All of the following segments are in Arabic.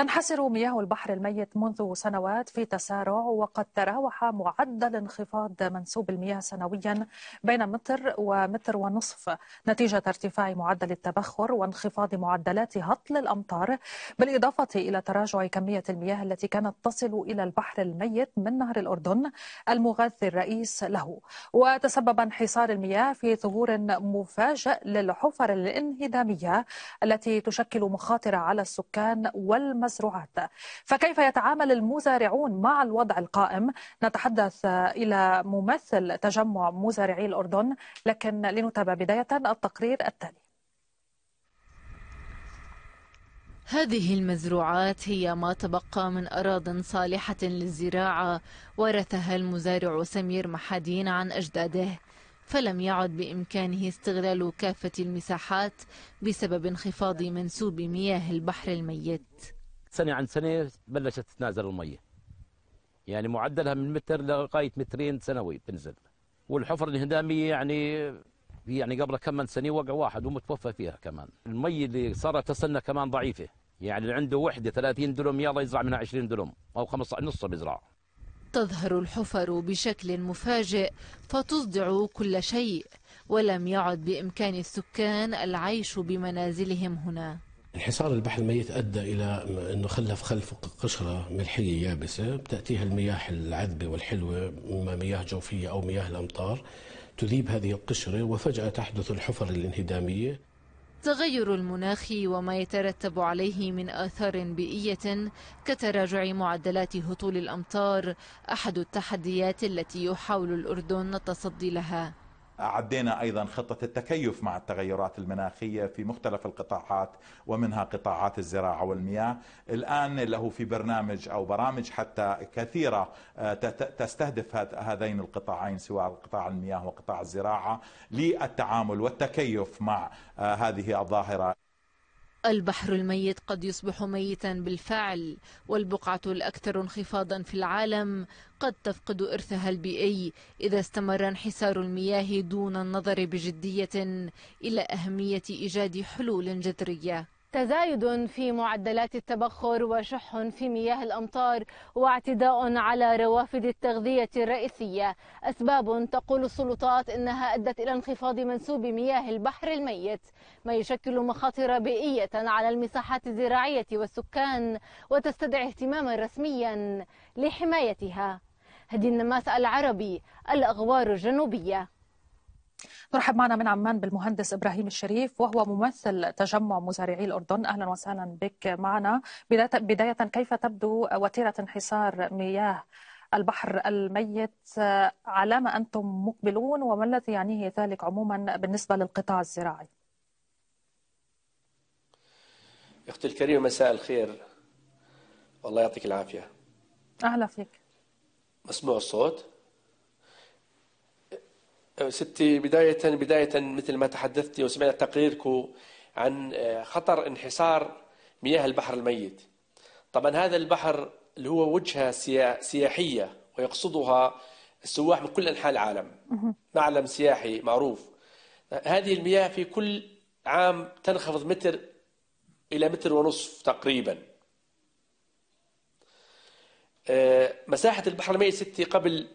تنحسر مياه البحر الميت منذ سنوات في تسارع وقد تراوح معدل انخفاض منسوب المياه سنويا بين متر ومتر ونصف نتيجة ارتفاع معدل التبخر وانخفاض معدلات هطل الأمطار بالإضافة إلى تراجع كمية المياه التي كانت تصل إلى البحر الميت من نهر الأردن المغذي الرئيس له وتسبب انحصار المياه في ظهور مفاجئ للحفر الانهدامية التي تشكل مخاطر على السكان والمزارع المزروعات فكيف يتعامل المزارعون مع الوضع القائم نتحدث إلى ممثل تجمع مزارعي الأردن لكن لنتابع بداية التقرير التالي هذه المزروعات هي ما تبقى من أراض صالحة للزراعة ورثها المزارع سمير محادين عن أجداده فلم يعد بإمكانه استغلال كافة المساحات بسبب انخفاض منسوب مياه البحر الميت سنه عن سنه بلشت تتنازل الميه يعني معدلها من متر لغايه مترين سنوي بتنزل والحفر الهدامية يعني يعني قبل كم من سنه وقع واحد ومتوفى فيها كمان المي اللي صارت تصلنا كمان ضعيفه يعني اللي عنده وحده 30 دلم يلا يزرع منها 20 دلم او 15 نص بيزرع تظهر الحفر بشكل مفاجئ فتصدع كل شيء ولم يعد بامكان السكان العيش بمنازلهم هنا انحصار البحر الميت ادى الى انه خلف خلفه قشره ملحيه يابسه بتاتيها المياه العذبه والحلوه اما مياه جوفيه او مياه الامطار تذيب هذه القشره وفجاه تحدث الحفر الانهداميه تغير المناخ وما يترتب عليه من آثار بيئية كتراجع معدلات هطول الأمطار أحد التحديات التي يحاول الأردن التصدي لها عدينا ايضا خطه التكيف مع التغيرات المناخيه في مختلف القطاعات ومنها قطاعات الزراعه والمياه الان له في برنامج او برامج حتى كثيره آه، تستهدف هذين القطاعين سواء قطاع المياه وقطاع الزراعه للتعامل والتكيف مع آه، هذه الظاهره البحر الميت قد يصبح ميتا بالفعل والبقعة الأكثر انخفاضا في العالم قد تفقد إرثها البيئي إذا استمر انحسار المياه دون النظر بجدية إلى أهمية إيجاد حلول جذرية تزايد في معدلات التبخر وشح في مياه الامطار واعتداء على روافد التغذيه الرئيسيه اسباب تقول السلطات انها ادت الى انخفاض منسوب مياه البحر الميت ما يشكل مخاطر بيئيه على المساحات الزراعيه والسكان وتستدعي اهتماما رسميا لحمايتها هدي النماس العربي الاغوار الجنوبيه نرحب معنا من عمان بالمهندس ابراهيم الشريف وهو ممثل تجمع مزارعي الاردن اهلا وسهلا بك معنا بدايه كيف تبدو وتيره انحسار مياه البحر الميت على ما انتم مقبلون وما الذي يعنيه ذلك عموما بالنسبه للقطاع الزراعي اختي الكريمه مساء الخير والله يعطيك العافيه اهلا فيك مسموع الصوت ستي بداية بداية مثل ما تحدثتي وسمعت تقريركم عن آه، خطر انحسار مياه البحر الميت. طبعا هذا البحر اللي هو وجهة سياحية ويقصدها السواح من كل أنحاء العالم. معلم سياحي معروف. هذه المياه في كل عام تنخفض متر إلى متر ونصف تقريبا. آه، مساحة البحر الميت ستي قبل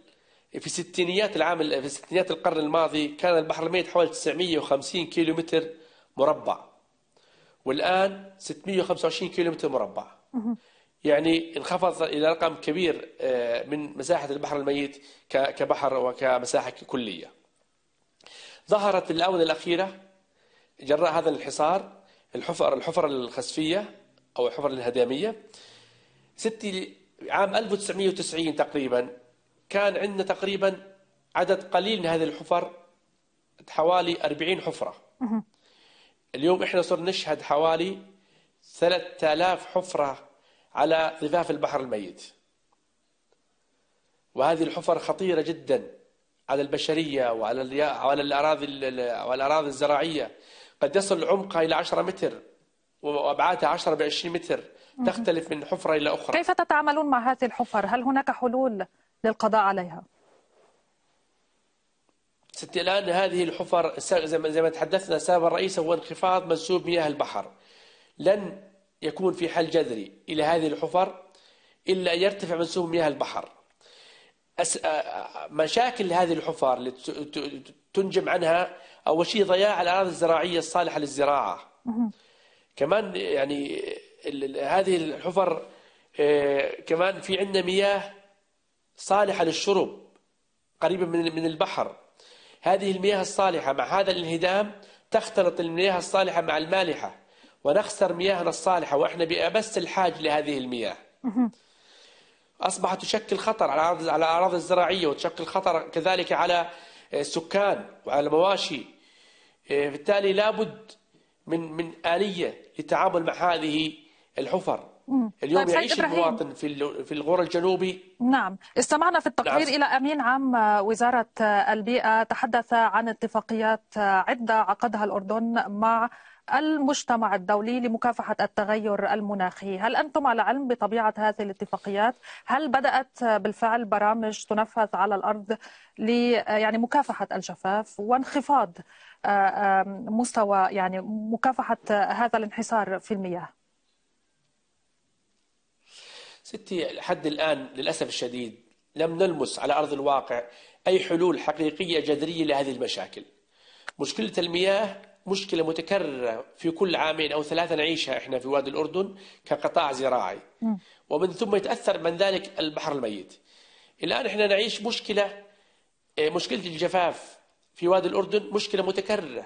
في ستينيات العام في ستينيات القرن الماضي كان البحر الميت حوالي 950 كيلو متر مربع والآن 625 كيلو متر مربع يعني انخفض إلى رقم كبير آه، من مساحة البحر الميت كبحر وكمساحة كلية ظهرت في الآونة الأخيرة جراء هذا الحصار الحفر الحفر الخسفية أو الحفر الهدامية ستي عام 1990 تقريبا كان عندنا تقريبا عدد قليل من هذه الحفر حوالي 40 حفرة اليوم احنا صرنا نشهد حوالي 3000 حفرة على ضفاف البحر الميت وهذه الحفر خطيرة جدا على البشرية وعلى على الأراضي والأراضي الزراعية قد يصل عمقها إلى 10 متر وأبعادها 10 ب 20 متر تختلف من حفرة إلى أخرى كيف تتعاملون مع هذه الحفر؟ هل هناك حلول؟ للقضاء عليها ستي الآن هذه الحفر زي ما تحدثنا سابقا الرئيس هو انخفاض منسوب مياه البحر لن يكون في حل جذري إلى هذه الحفر إلا أن يرتفع منسوب مياه البحر مشاكل هذه الحفر اللي تنجم عنها أول شيء ضياع الأراضي الزراعية الصالحة للزراعة كمان يعني هذه الحفر آه، كمان في عندنا مياه صالحة للشرب قريبة من البحر هذه المياه الصالحة مع هذا الانهدام تختلط المياه الصالحة مع المالحة ونخسر مياهنا الصالحة وإحنا بأمس الحاج لهذه المياه أصبحت تشكل خطر على على الأراضي الزراعية وتشكل خطر كذلك على آه، السكان وعلى المواشي آه، بالتالي لابد من من آلية للتعامل مع هذه الحفر اليوم طيب يعيش إبراهيم. المواطن في في الغور الجنوبي نعم استمعنا في التقرير نعم. إلى أمين عام آه، وزارة آه، البيئة تحدث عن اتفاقيات آه، عدة عقدها الأردن مع المجتمع الدولي لمكافحة التغير المناخي هل أنتم على علم بطبيعة هذه الاتفاقيات هل بدأت بالفعل برامج تنفذ على الأرض ل يعني مكافحة الجفاف وانخفاض مستوى يعني مكافحة هذا الانحسار في المياه ستي لحد الآن للأسف الشديد لم نلمس على أرض الواقع أي حلول حقيقية جذرية لهذه المشاكل مشكلة المياه مشكلة متكررة في كل عامين أو ثلاثة نعيشها إحنا في وادي الأردن كقطاع زراعي ومن ثم يتأثر من ذلك البحر الميت الآن إحنا نعيش مشكلة آه، مشكلة الجفاف في وادي الأردن مشكلة متكررة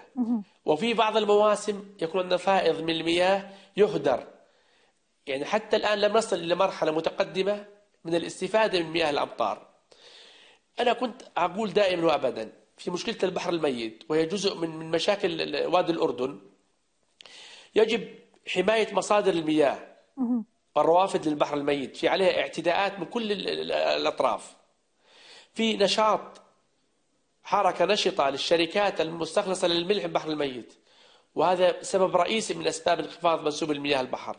وفي بعض المواسم يكون عندنا فائض من المياه يهدر يعني حتى الآن لم نصل إلى مرحلة متقدمة من الاستفادة من مياه الأمطار أنا كنت أقول دائما وأبدا في مشكلة البحر الميت وهي جزء من من مشاكل وادي الأردن يجب حماية مصادر المياه والروافد للبحر الميت في عليها اعتداءات من كل الأطراف في نشاط حركة نشطة للشركات المستخلصة للملح البحر الميت وهذا سبب رئيسي من أسباب انخفاض منسوب المياه البحر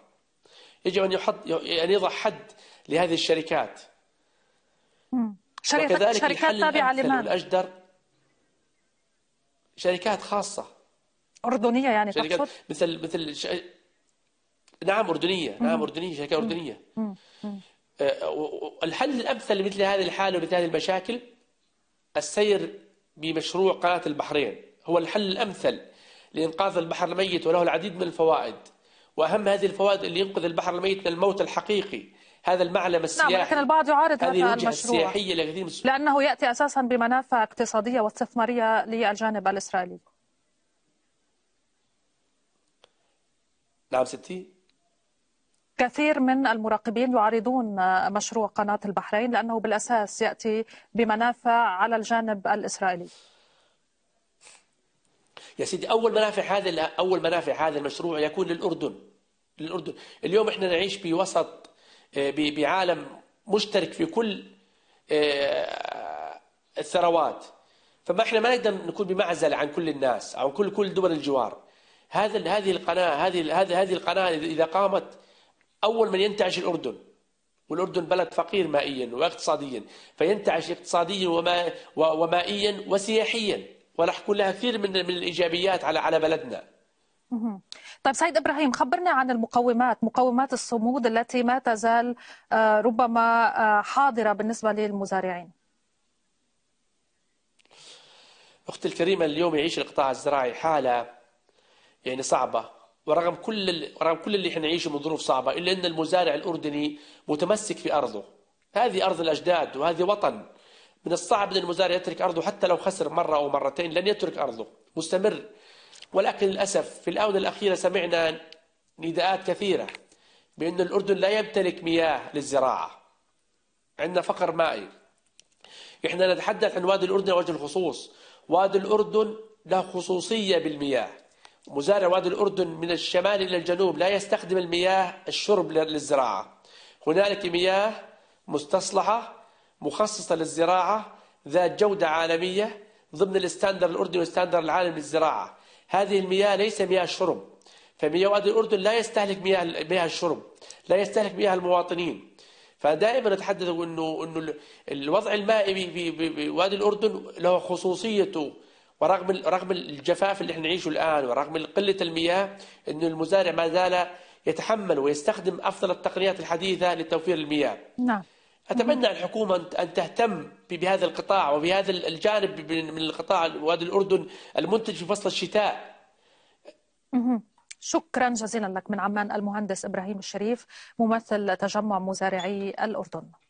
يجب أن يحط أن يعني يضع حد لهذه الشركات شركات شركات تابعة لمن؟ الأجدر شركات خاصة أردنية يعني شركات تقصد؟ مثل مثل ش... نعم أردنية مم. نعم أردنية شركة أردنية مم. مم. آه، الحل الأمثل لمثل هذه الحالة ومثل هذه المشاكل السير بمشروع قناة البحرين هو الحل الأمثل لإنقاذ البحر الميت وله العديد من الفوائد واهم هذه الفوائد اللي ينقذ البحر الميت من الموت الحقيقي هذا المعلم نعم، السياحي نعم لكن البعض يعارض هذا المشروع السياحية لأنه يأتي أساسا بمنافع اقتصادية واستثمارية للجانب الإسرائيلي نعم ستي كثير من المراقبين يعارضون مشروع قناة البحرين لأنه بالأساس يأتي بمنافع على الجانب الإسرائيلي يا سيدي أول منافع هذا أول منافع هذا المشروع يكون للأردن للأردن اليوم إحنا نعيش بوسط آه، بعالم مشترك في كل آه، الثروات فما احنا ما نقدر نكون بمعزل عن كل الناس او كل كل دول الجوار هذا هذه القناه هذه هذه هذه القناه اذا قامت اول من ينتعش الاردن والاردن بلد فقير مائيا واقتصاديا فينتعش اقتصاديا وما ومائيا وسياحيا وراح يكون لها كثير من من الايجابيات على على بلدنا طيب سيد ابراهيم خبرنا عن المقومات، مقومات الصمود التي ما تزال آه، ربما آه، حاضره بالنسبه للمزارعين. اختي الكريمه اليوم يعيش القطاع الزراعي حاله يعني صعبه ورغم كل رغم كل اللي احنا نعيشه من ظروف صعبه الا ان المزارع الاردني متمسك في ارضه. هذه ارض الاجداد وهذه وطن. من الصعب أن المزارع يترك أرضه حتى لو خسر مرة أو مرتين لن يترك أرضه مستمر ولكن للأسف في الآونة الأخيرة سمعنا نداءات كثيرة بأن الأردن لا يمتلك مياه للزراعة عندنا فقر مائي إحنا نتحدث عن وادي الأردن وجه الخصوص وادي الأردن له خصوصية بالمياه مزارع وادي الأردن من الشمال إلى الجنوب لا يستخدم المياه الشرب للزراعة هنالك مياه مستصلحة مخصصة للزراعة ذات جودة عالمية ضمن الاستاندر الأردني والاستاندر العالمي للزراعة هذه المياه ليس مياه شرب فمياه وادي الأردن لا يستهلك مياه مياه الشرب لا يستهلك مياه المواطنين فدائما نتحدث انه انه الوضع المائي بوادي الاردن له خصوصيته ورغم رغم الجفاف اللي احنا نعيشه الان ورغم قله المياه انه المزارع ما زال يتحمل ويستخدم افضل التقنيات الحديثه لتوفير المياه. نعم. أتمنى الحكومة أن تهتم بهذا القطاع وبهذا الجانب من القطاع وادي الأردن المنتج في فصل الشتاء شكرا جزيلا لك من عمان المهندس إبراهيم الشريف ممثل تجمع مزارعي الأردن